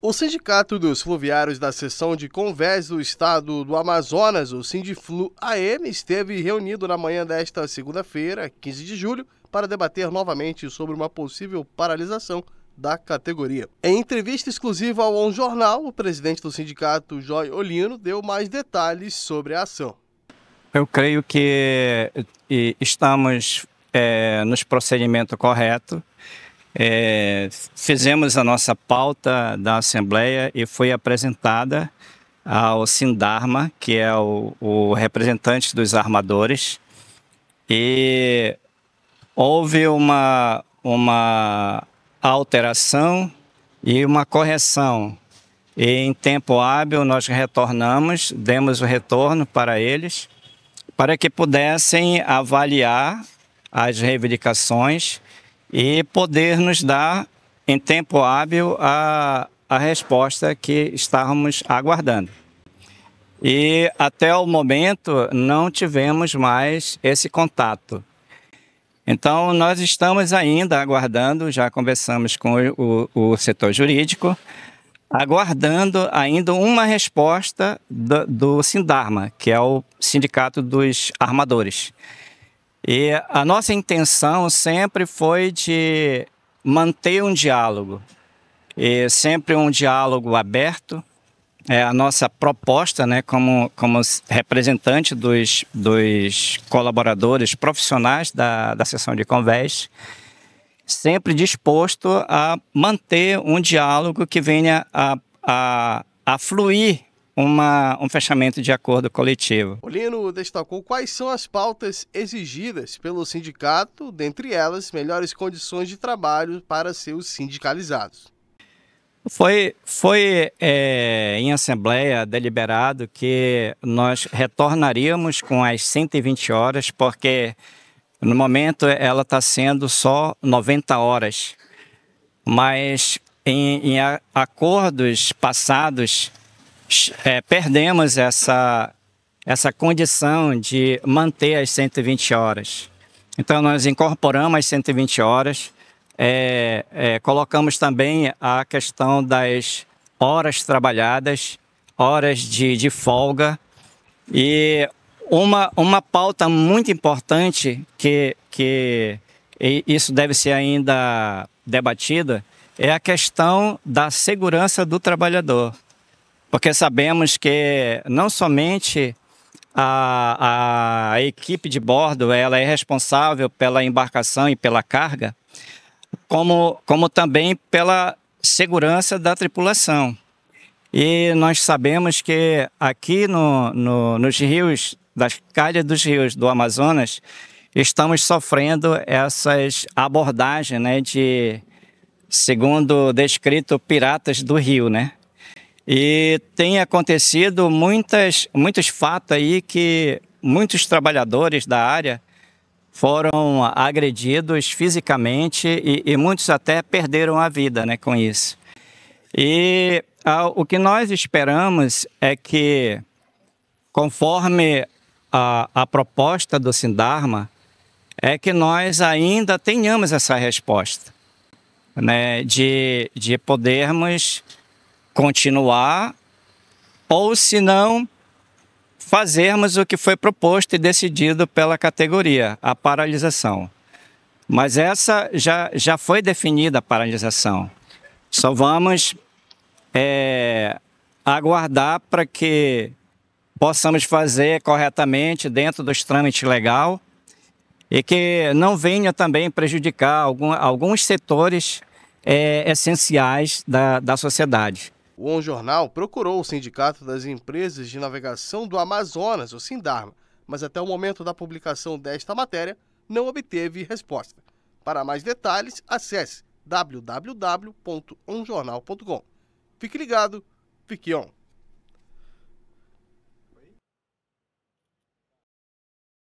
O Sindicato dos Fluviários da Seção de Convés do Estado do Amazonas, o Sindiflu AM, esteve reunido na manhã desta segunda-feira, 15 de julho, para debater novamente sobre uma possível paralisação da categoria. Em entrevista exclusiva ao On Jornal, o presidente do sindicato, Joy Olino, deu mais detalhes sobre a ação. Eu creio que eh, estamos é, nos procedimento correto é, fizemos a nossa pauta da Assembleia e foi apresentada ao Sindarma, que é o, o representante dos armadores, e houve uma, uma alteração e uma correção. E em tempo hábil nós retornamos, demos o retorno para eles, para que pudessem avaliar as reivindicações e poder nos dar, em tempo hábil, a, a resposta que estávamos aguardando. E até o momento não tivemos mais esse contato. Então, nós estamos ainda aguardando, já conversamos com o, o, o setor jurídico, aguardando ainda uma resposta do, do Sindarma, que é o Sindicato dos Armadores. E a nossa intenção sempre foi de manter um diálogo, e sempre um diálogo aberto. É a nossa proposta, né, como, como representante dos, dos colaboradores profissionais da, da sessão de convés, sempre disposto a manter um diálogo que venha a, a, a fluir uma, um fechamento de acordo coletivo. O Lino destacou quais são as pautas exigidas pelo sindicato, dentre elas, melhores condições de trabalho para seus sindicalizados. Foi, foi é, em Assembleia deliberado que nós retornaríamos com as 120 horas, porque no momento ela está sendo só 90 horas. Mas em, em acordos passados, é, perdemos essa, essa condição de manter as 120 horas. Então, nós incorporamos as 120 horas, é, é, colocamos também a questão das horas trabalhadas, horas de, de folga. E uma, uma pauta muito importante que, que isso deve ser ainda debatida é a questão da segurança do trabalhador porque sabemos que não somente a, a equipe de bordo ela é responsável pela embarcação e pela carga, como, como também pela segurança da tripulação. E nós sabemos que aqui no, no, nos rios, das calhas dos rios do Amazonas, estamos sofrendo essas abordagens né, de, segundo descrito, piratas do rio, né? E tem acontecido muitas, muitos fatos aí que muitos trabalhadores da área foram agredidos fisicamente e, e muitos até perderam a vida né, com isso. E o que nós esperamos é que, conforme a, a proposta do Sindarma, é que nós ainda tenhamos essa resposta, né, de, de podermos continuar ou se não fazermos o que foi proposto e decidido pela categoria, a paralisação. Mas essa já, já foi definida a paralisação. Só vamos é, aguardar para que possamos fazer corretamente dentro dos trâmites legal e que não venha também prejudicar algum, alguns setores é, essenciais da, da sociedade. O On Jornal procurou o Sindicato das Empresas de Navegação do Amazonas, o Sindarma, mas até o momento da publicação desta matéria não obteve resposta. Para mais detalhes, acesse www.onjornal.com. Fique ligado, fique on!